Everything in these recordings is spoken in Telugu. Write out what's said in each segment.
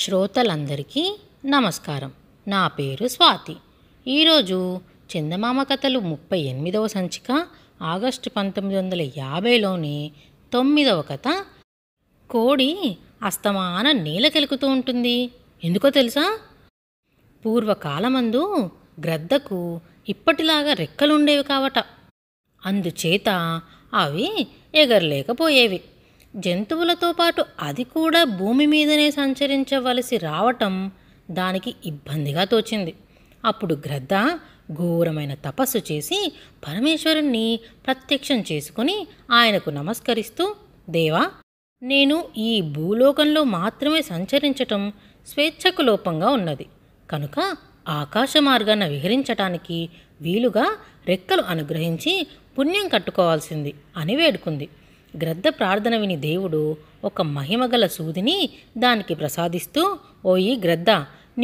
శ్రోతలందరికీ నమస్కారం నా పేరు స్వాతి ఈరోజు చందమామ కథలు ముప్పై ఎనిమిదవ సంచిక ఆగస్టు పంతొమ్మిది వందల యాభైలోని తొమ్మిదవ కథ కోడి అస్తమాన నీల కెలుకుతూ ఉంటుంది ఎందుకో తెలుసా పూర్వకాలమందు గ్రద్దకు ఇప్పటిలాగా రెక్కలుండేవి కావట అందుచేత అవి ఎగరలేకపోయేవి జంతువులతో పాటు అది కూడా భూమి మీదనే సంచరించవలసి రావటం దానికి ఇబ్బందిగా తోచింది అప్పుడు గ్రద్ద ఘోరమైన తపస్సు చేసి పరమేశ్వరుణ్ణి ప్రత్యక్షం చేసుకుని ఆయనకు నమస్కరిస్తూ దేవా నేను ఈ భూలోకంలో మాత్రమే సంచరించటం స్వేచ్ఛకు లోపంగా ఉన్నది కనుక ఆకాశ మార్గాన విహరించటానికి వీలుగా రెక్కలు అనుగ్రహించి పుణ్యం కట్టుకోవాల్సింది అని వేడుకుంది గ్రద్ద ప్రార్థన విని దేవుడు ఒక మహిమగల సూదిని దానికి ప్రసాదిస్తూ ఓయి గ్రద్ద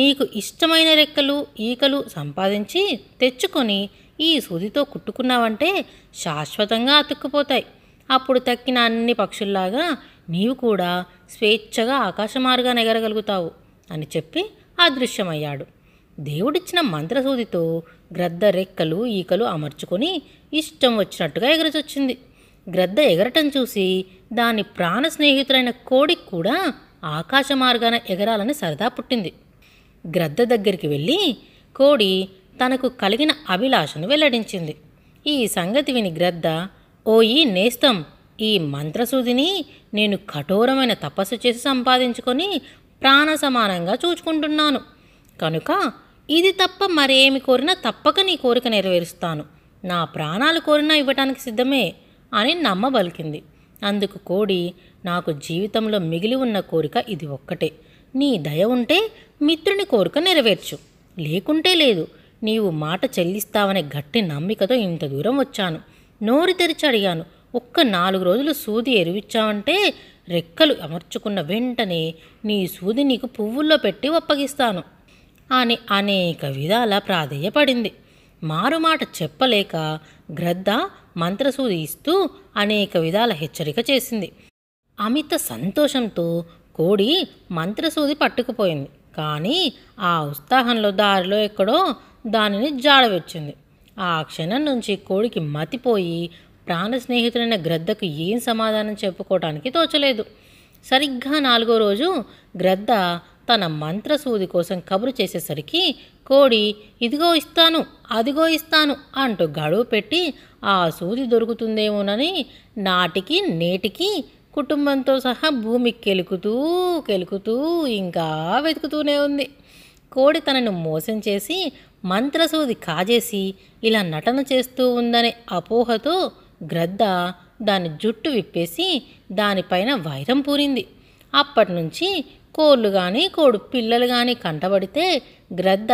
నీకు ఇష్టమైన రెక్కలు ఈకలు సంపాదించి తెచ్చుకొని ఈ సూదితో కుట్టుకున్నావంటే శాశ్వతంగా అతుక్కుపోతాయి అప్పుడు తక్కిన అన్ని పక్షుల్లాగా నీవు కూడా స్వేచ్ఛగా ఆకాశ ఎగరగలుగుతావు అని చెప్పి అదృశ్యమయ్యాడు దేవుడిచ్చిన మంత్రసూదితో గ్రద్ద రెక్కలు ఈకలు అమర్చుకొని ఇష్టం వచ్చినట్టుగా ఎగరచొచ్చింది గ్రద్ద ఎగరటం చూసి దాని ప్రాణ స్నేహితులైన కోడికి కూడా ఆకాశ మార్గాన ఎగరాలని సరదా పుట్టింది గ్రద్ద దగ్గరికి వెళ్ళి కోడి తనకు కలిగిన అభిలాషను వెల్లడించింది ఈ సంగతి విని గ్రద్ద ఓ ఈ నేస్తం ఈ మంత్రసూదిని నేను కఠోరమైన తపస్సు చేసి సంపాదించుకొని ప్రాణ సమానంగా చూచుకుంటున్నాను కనుక ఇది తప్ప మరేమి కోరినా తప్పక నీ కోరిక నెరవేరుస్తాను నా ప్రాణాలు కోరినా ఇవ్వటానికి సిద్ధమే అని నమ్మబలికింది అందుకు కోడి నాకు జీవితంలో మిగిలి ఉన్న కోరిక ఇది ఒక్కటే నీ దయ ఉంటే మిత్రుని కోరిక నెరవేర్చు లేకుంటే లేదు నీవు మాట చెల్లిస్తావనే గట్టి నమ్మికతో ఇంత దూరం వచ్చాను నోరు తెరిచి అడిగాను ఒక్క నాలుగు రోజులు సూది ఎరువిచ్చావంటే రెక్కలు అమర్చుకున్న వెంటనే నీ సూది నీకు పువ్వుల్లో పెట్టి ఒప్పగిస్తాను అని అనేక విధాల ప్రాధేయపడింది మారుమాట చెప్పలేక గ్రద్ద మంత్రసూది ఇస్తూ అనేక విధాల హెచ్చరిక చేసింది అమిత సంతోషంతో కోడి మంత్రసూది పట్టుకుపోయింది కానీ ఆ ఉత్సాహంలో దారిలో ఎక్కడో దానిని జాడవెచ్చింది ఆ క్షణం నుంచి కోడికి మతిపోయి ప్రాణ స్నేహితులైన గ్రద్దకు ఏం సమాధానం చెప్పుకోవటానికి తోచలేదు సరిగ్గా నాలుగో రోజు గ్రద్ద తన మంత్రసూది కోసం కబురు చేసేసరికి కోడి ఇదిగో ఇస్తాను అదిగో ఇస్తాను అంటూ గడువు పెట్టి ఆ సూది దొరుకుతుందేమోనని నాటికి నేటికి కుటుంబంతో సహా భూమికి కెలుకుతూ కెలుకుతూ ఇంకా వెతుకుతూనే ఉంది కోడి తనను మోసం చేసి మంత్రసూది కాజేసి ఇలా నటన చేస్తూ ఉందనే అపోహతో గ్రద్ద దాని జుట్టు విప్పేసి దానిపైన వైరం పూరింది అప్పటి నుంచి కోళ్ళు కానీ కోడు పిల్లలు కానీ కంటబడితే గ్రద్ద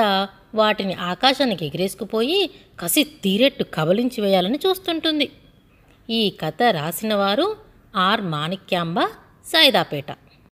వాటిని ఆకాశానికి ఎగిరేసుకుపోయి కసి తీరెట్టు కబలించి వేయాలని చూస్తుంటుంది ఈ కథ రాసినవారు ఆర్ మాణిక్యాంబ సైదాపేట